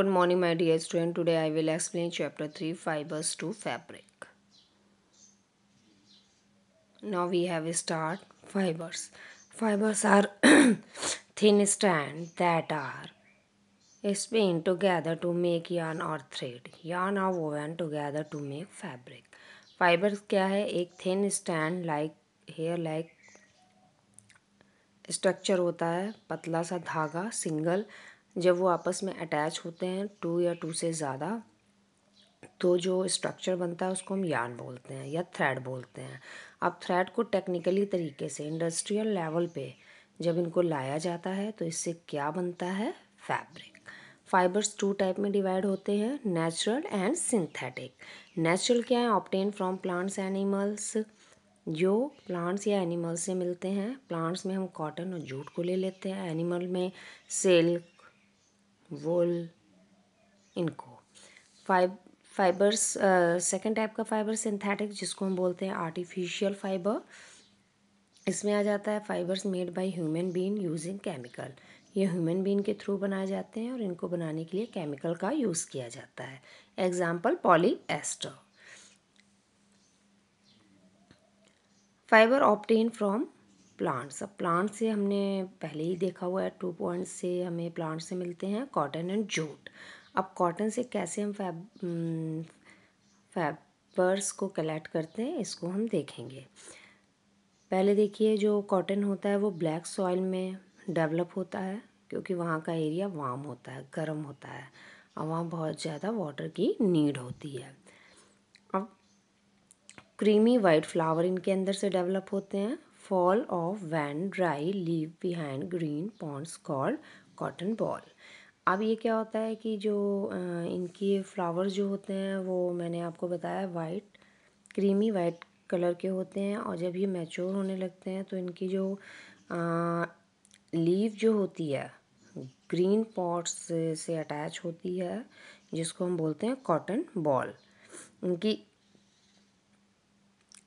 Good morning my dear student today I will explain chapter three fibres to fabric now we have start fibres fibres are thin stand that are spin together to make yarn और thread yarn are woven together to make fabric fibres क्या है एक thin stand like hair like structure होता है पतला सा धागा single जब वो आपस में अटैच होते हैं टू या टू से ज़्यादा तो जो स्ट्रक्चर बनता है उसको हम यार्न बोलते हैं या थ्रेड बोलते हैं अब थ्रेड को टेक्निकली तरीके से इंडस्ट्रियल लेवल पे जब इनको लाया जाता है तो इससे क्या बनता है फैब्रिक फाइबर्स टू टाइप में डिवाइड होते हैं नेचुरल एंड सिंथेटिक नेचुरल क्या है ऑप्टेन फ्रॉम प्लांट्स एनिमल्स जो प्लांट्स या एनिमल्स से मिलते हैं प्लांट्स में हम कॉटन और जूट को ले लेते हैं एनिमल में सिल्क वुल इनको फाइब फाइबर्स सेकंड टाइप का फाइबर सिंथेटिक जिसको हम बोलते हैं आर्टिफिशियल फाइबर इसमें आ जाता है fibres made by human being using chemical ये ह्यूमन बीन के थ्रू बनाए जाते हैं और इनको बनाने के लिए केमिकल का यूज़ किया जाता है example polyester fibre obtained from plants अब प्लांट्स से हमने पहले ही देखा हुआ है टू पॉइंट से हमें प्लांट्स से मिलते हैं कॉटन एंड जूट अब कॉटन से कैसे हम फैब फैबर्स mm, को कलेक्ट करते हैं इसको हम देखेंगे पहले देखिए जो कॉटन होता है वो ब्लैक सॉइल में डेवलप होता है क्योंकि वहाँ का एरिया वार्म होता है गर्म होता है और वहाँ बहुत ज़्यादा वाटर की नीड होती है अब क्रीमी वाइट फ्लावर इनके अंदर से डेवलप होते हैं fall off when dry leave behind green ponds called cotton ball अब ये क्या होता है कि जो इनके फ्लावर्स जो होते हैं वो मैंने आपको बताया वाइट क्रीमी वाइट कलर के होते हैं और जब ये मैच्योर होने लगते हैं तो इनकी जो आ, लीव जो होती है ग्रीन पॉट्स से अटैच होती है जिसको हम बोलते हैं कॉटन बॉल इनकी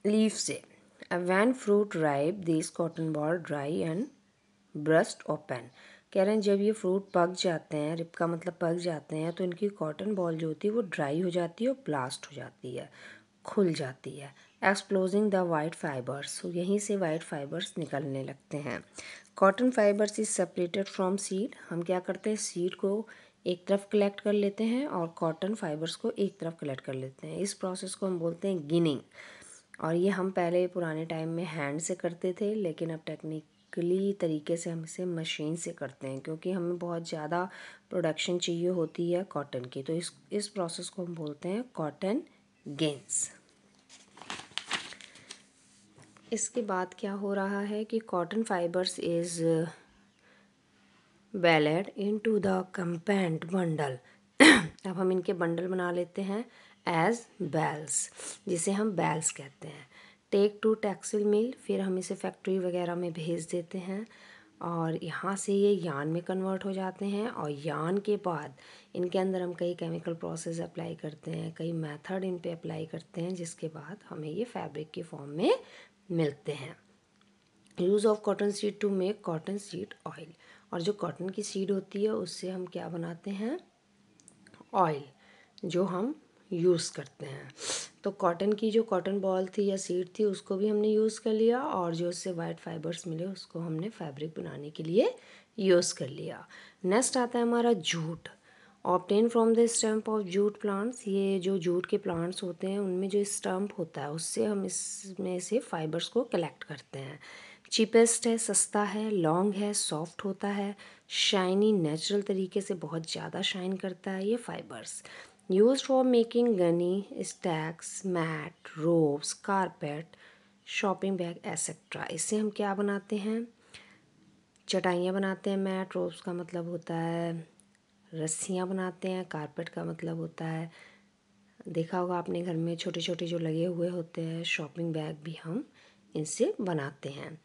लीव से when fruit ripe this cotton ball dry and burst open कह रहे हैं जब ये फ्रूट पक जाते हैं रिप का मतलब पक जाते हैं तो इनकी कॉटन बॉल जो होती है वो ड्राई हो जाती है और ब्लास्ट हो जाती है खुल जाती है एक्सप्लोजिंग द वाइट फाइबर्स यहीं से वाइट फाइबर्स निकलने लगते हैं cotton fibres is separated from seed हम क्या करते हैं सीड को एक तरफ कलेक्ट कर लेते हैं और कॉटन फाइबर्स को एक तरफ कलेक्ट कर लेते हैं इस प्रोसेस को हम बोलते हैं गिनिंग और ये हम पहले पुराने टाइम में हैंड से करते थे लेकिन अब टेक्निकली तरीके से हम इसे मशीन से करते हैं क्योंकि हमें बहुत ज़्यादा प्रोडक्शन चाहिए होती है कॉटन की तो इस इस प्रोसेस को हम बोलते हैं कॉटन गेंस इसके बाद क्या हो रहा है कि cotton fibres is baled into the compact bundle अब हम इनके बंडल बना लेते हैं एज बैल्स जिसे हम बैल्स कहते हैं टेक टू टेक्सिल मिल फिर हम इसे फैक्ट्री वगैरह में भेज देते हैं और यहाँ से ये यान में कन्वर्ट हो जाते हैं और यान के बाद इनके अंदर हम कई केमिकल प्रोसेस अप्लाई करते हैं कई मेथड इन पे अप्लाई करते हैं जिसके बाद हमें ये फैब्रिक के फॉर्म में मिलते हैं use of cotton seed to make cotton seed oil और जो कॉटन की सीड होती है उससे हम क्या बनाते हैं ऑयल जो हम यूज़ करते हैं तो कॉटन की जो कॉटन बॉल थी या सीट थी उसको भी हमने यूज़ कर लिया और जो उससे वाइट फाइबर्स मिले उसको हमने फैब्रिक बनाने के लिए यूज़ कर लिया नेक्स्ट आता है हमारा jute obtained from the stump of jute plants ये जो जूट के प्लांट्स होते हैं उनमें जो स्टम्प होता है उससे हम इसमें से फाइबर्स को कलेक्ट करते हैं चीपेस्ट है सस्ता है लॉन्ग है सॉफ्ट होता है शाइनी नेचुरल तरीके से बहुत ज़्यादा शाइन करता है ये fibres used for making gunny, stacks, mat, ropes, carpet, shopping bag, etc. इससे हम क्या बनाते हैं चटाइयाँ बनाते हैं मैट रोप्स का मतलब होता है रस्सियाँ बनाते हैं कारपेट का मतलब होता है देखा होगा आपने घर में छोटे छोटे जो लगे हुए होते हैं शॉपिंग बैग भी हम इनसे बनाते हैं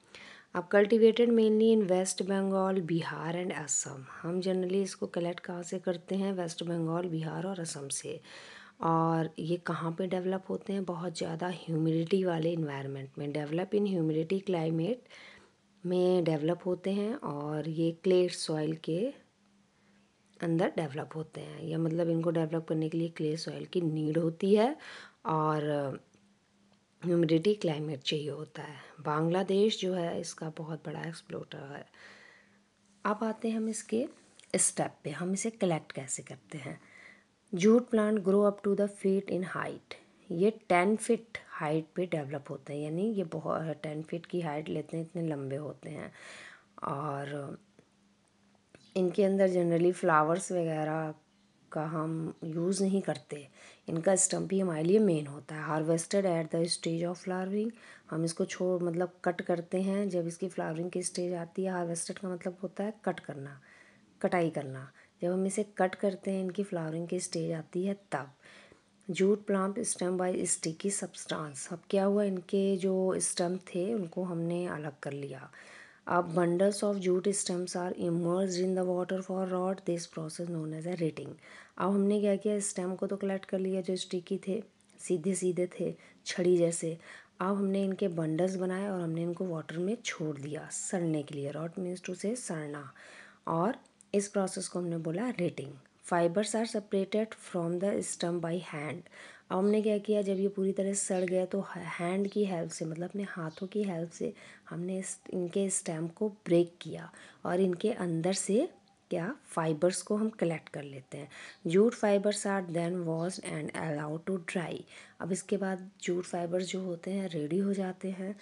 अब cultivated mainly in West Bengal Bihar and Assam हम जनरली इसको कलेक्ट कहाँ से करते हैं वेस्ट बंगाल बिहार और असम से और ये कहाँ पे डेवलप होते हैं बहुत ज़्यादा ह्यूमिडिटी वाले इन्वायरमेंट में डेवलप इन ह्यूमिडिटी क्लाइमेट में डेवलप होते हैं और ये क्लेट सॉइल के अंदर डेवलप होते हैं या मतलब इनको डेवलप करने के लिए क्ले सॉइल की नीड होती है और ह्यूमिडिटी क्लाइमेट चाहिए होता है बांग्लादेश जो है इसका बहुत बड़ा एक्सप्लोटर है अब आते हैं हम इसके स्टेप पे हम इसे कलेक्ट कैसे करते हैं jute plant grow up to the feet in height ये टेन फिट हाइट पे डेवलप होते हैं यानी ये बहुत टेन फिट की हाइट लेते हैं इतने लंबे होते हैं और इनके अंदर जनरली फ्लावर्स वगैरह का हम यूज़ नहीं करते इनका स्टम्प ही हमारे लिए मेन होता है harvested at the stage of flowering हम इसको छोड़ मतलब कट करते हैं जब इसकी फ्लावरिंग की स्टेज आती है हार्वेस्टेड का मतलब होता है कट करना कटाई करना जब हम इसे कट करते हैं इनकी फ्लावरिंग की स्टेज आती है तब jute plant stump by sticky substance अब क्या हुआ इनके जो स्टम्प थे उनको हमने अलग कर लिया अब bundles of jute stems are immerse in the water for rot this process known as a retting अब हमने क्या किया स्टेम को तो कलेक्ट कर लिया जो स्टिकी थे सीधे सीधे थे छड़ी जैसे अब हमने इनके बंडल्स बनाए और हमने इनको वाटर में छोड़ दिया सड़ने के लिए रॉट मीन्स टू से सड़ना और इस प्रोसेस को हमने बोला retting fibres are separated from the stem by hand अब हमने क्या किया जब ये पूरी तरह सड़ गया तो हैंड की हेल्प से मतलब अपने हाथों की हेल्प से हमने इनके स्टेम को ब्रेक किया और इनके अंदर से क्या फाइबर्स को हम कलेक्ट कर लेते हैं jute fibres are then wash and allow to dry अब इसके बाद जूट फाइबर्स जो होते हैं रेडी हो जाते हैं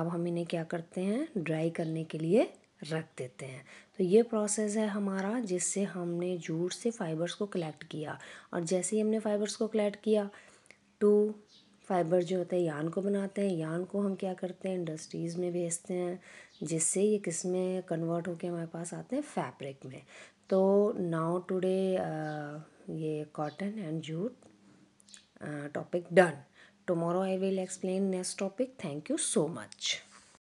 अब हम इन्हें क्या करते हैं ड्राई करने के लिए रख देते हैं तो ये प्रोसेस है हमारा जिससे हमने जूट से फाइबर्स को कलेक्ट किया और जैसे ही हमने फाइबर्स को कलेक्ट किया टू फाइबर जो होते हैं यान को बनाते हैं यान को हम क्या करते हैं इंडस्ट्रीज़ में भेजते हैं जिससे ये किस में कन्वर्ट होकर हमारे पास आते हैं फैब्रिक में तो नाउ टुडे ये cotton and jute topic done tomorrow I will explain next topic thank you so much